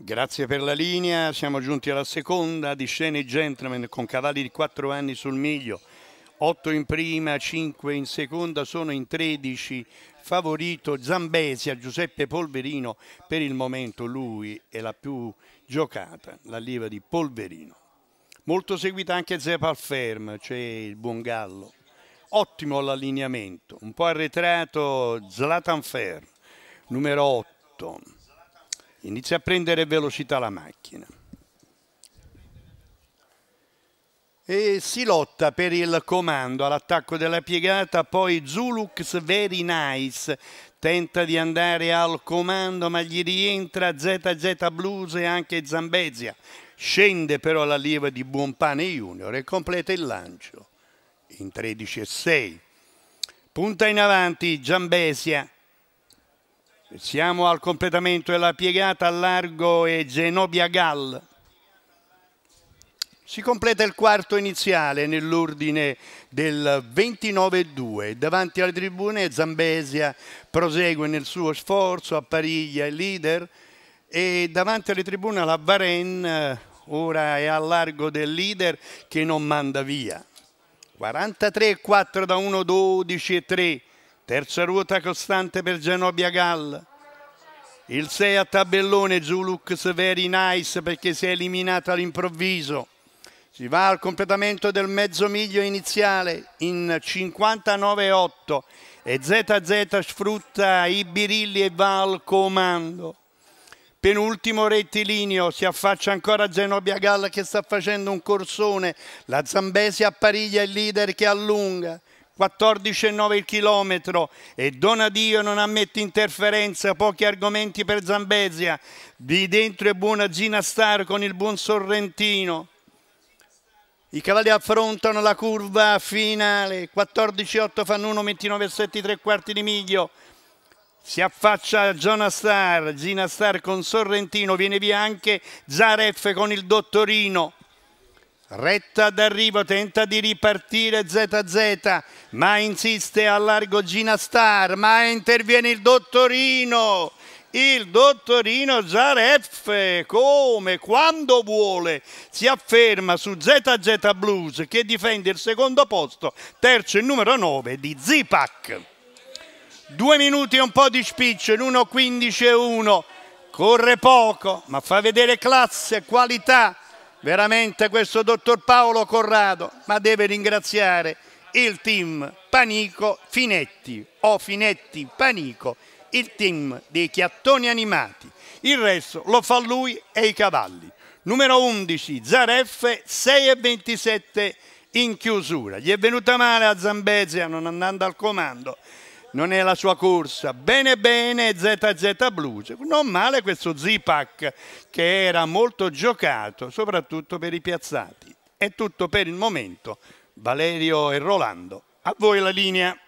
Grazie per la linea, siamo giunti alla seconda di Scene Gentleman con cavalli di 4 anni sul miglio, 8 in prima, 5 in seconda, sono in 13, favorito Zambesia, Giuseppe Polverino, per il momento lui è la più giocata, l'allieva di Polverino. Molto seguita anche Zepal Ferm, c'è cioè il buon Gallo, ottimo l'allineamento, un po' arretrato Zlatan Ferm, numero 8 inizia a prendere velocità la macchina. E si lotta per il comando all'attacco della piegata, poi Zulux Very Nice tenta di andare al comando ma gli rientra ZZ Blues e anche Zambezia. Scende però la lieva di Buonpane Junior e completa il lancio in 13 e 6. Punta in avanti Giambesia siamo al completamento della piegata a largo e Zenobia Gall. Si completa il quarto iniziale nell'ordine del 29-2. Davanti alle tribune Zambesia prosegue nel suo sforzo, appariglia il leader e davanti alle tribune la Varenne eh, ora è al largo del leader che non manda via. 43-4 da 1, 12 e 3. Terza ruota costante per Genobia Gall. Il 6 a tabellone Zuluk Severi Nice perché si è eliminata all'improvviso. Si va al completamento del mezzo miglio iniziale in 59-8 e ZZ sfrutta i birilli e va al comando. Penultimo rettilineo, si affaccia ancora Zenobia Galla che sta facendo un corsone, la Zambesi appariglia il leader che allunga, 14,9 il chilometro e Donadio non ammette interferenza, pochi argomenti per Zambezia, di dentro è buona Zina Star con il buon Sorrentino. I cavalli affrontano la curva finale, 14,8 fanno 1, 29,7 tre quarti di miglio. Si affaccia Zona Star, Zina Star con Sorrentino, viene via anche Zaref con il dottorino. Retta d'arrivo, tenta di ripartire ZZ, ma insiste a largo Gina Star, ma interviene il dottorino. Il dottorino Zareffe, come, quando vuole, si afferma su ZZ Blues che difende il secondo posto, terzo il numero 9 di Zipac. Due minuti e un po' di spiccio, in 1.15 e 1. Corre poco, ma fa vedere classe, qualità veramente questo dottor Paolo Corrado, ma deve ringraziare il team Panico Finetti o Finetti Panico, il team dei chiattoni animati. Il resto lo fa lui e i cavalli. Numero 11 Zaref 27 in chiusura. Gli è venuta male a Zambezia non andando al comando non è la sua corsa. Bene bene ZZ Blues, non male questo Zipac che era molto giocato, soprattutto per i piazzati. È tutto per il momento. Valerio e Rolando, a voi la linea.